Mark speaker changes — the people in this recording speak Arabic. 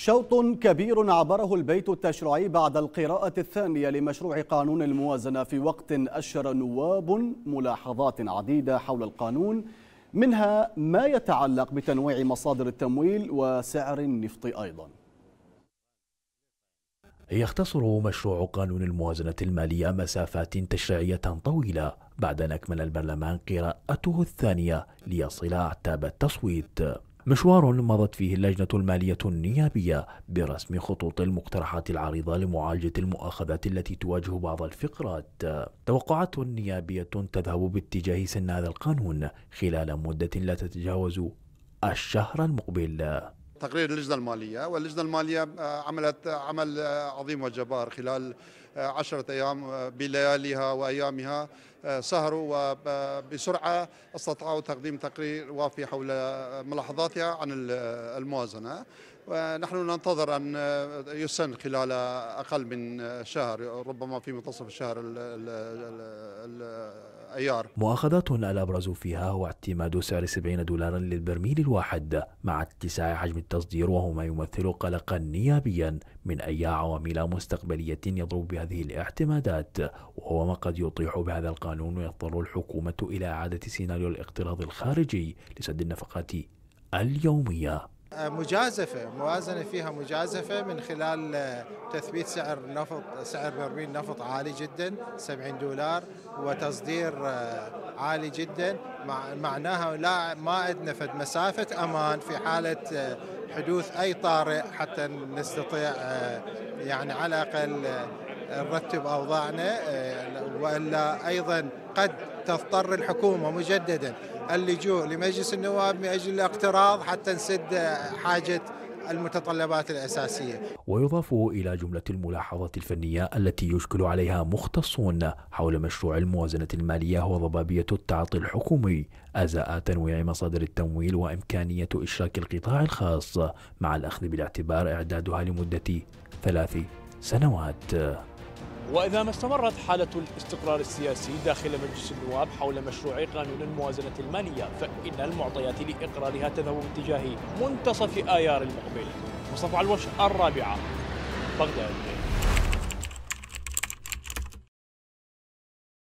Speaker 1: شوط كبير عبره البيت التشريعي بعد القراءة الثانية لمشروع قانون الموازنة في وقت أشر نواب ملاحظات عديدة حول القانون منها ما يتعلق بتنويع مصادر التمويل وسعر النفط أيضاً
Speaker 2: يختصر مشروع قانون الموازنة المالية مسافات تشريعية طويلة بعد أن أكمل البرلمان قراءته الثانية ليصل أعتاب التصويت مشوار مضت فيه اللجنة المالية النيابية برسم خطوط المقترحات العريضة لمعالجة المؤاخذات التي تواجه بعض الفقرات توقعات نيابية تذهب باتجاه سن هذا القانون خلال مدة لا تتجاوز الشهر المقبل
Speaker 1: تقرير اللجنة المالية واللجنة المالية آه، عملت آه، عمل آه، عظيم وجبار خلال عشرة أيام بلياليها وأيامها سهروا وبسرعة استطاعوا تقديم تقرير وافي حول ملاحظاتها عن الموازنة ونحن ننتظر أن يسن خلال أقل من شهر ربما في منتصف الشهر الأيار
Speaker 2: مؤاخذات الأبرز فيها هو اعتماد سعر 70 دولارا للبرميل الواحد مع اتساع حجم التصدير وهو ما يمثل قلقا نيابيا من أي عوامل مستقبلية يضرب بهذه الاعتمادات وهو ما قد يطيح بهذا القانون ويضطر الحكومة إلى إعادة سيناريو الاقتراض الخارجي لسد النفقات اليوميه
Speaker 3: مجازفه موازنه فيها مجازفه من خلال آه، تثبيت سعر نفط سعر برميل نفط عالي جدا 70 دولار وتصدير آه، عالي جدا معناها لا ما عندنا فد مسافه امان في حاله آه، حدوث اي طارئ حتى نستطيع يعني على الاقل نرتب اوضاعنا آه، والا ايضا قد تضطر الحكومه مجددا اللجوء لمجلس النواب من اجل الاقتراض حتى نسد حاجه المتطلبات الأساسية
Speaker 2: ويضاف إلى جملة الملاحظات الفنية التي يشكل عليها مختصون حول مشروع الموازنة المالية وضبابية التعاطي الحكومي أزاء تنويع مصادر التمويل وإمكانية إشراك القطاع الخاص مع الأخذ بالاعتبار إعدادها لمدة ثلاث سنوات وإذا ما استمرت حالة الاستقرار السياسي داخل مجلس النواب حول مشروع قانون الموازنة المالية فإن المعطيات لإقرارها تذهب باتجاه منتصف آيار المقبل مصطفى الوش الرابعة بغداد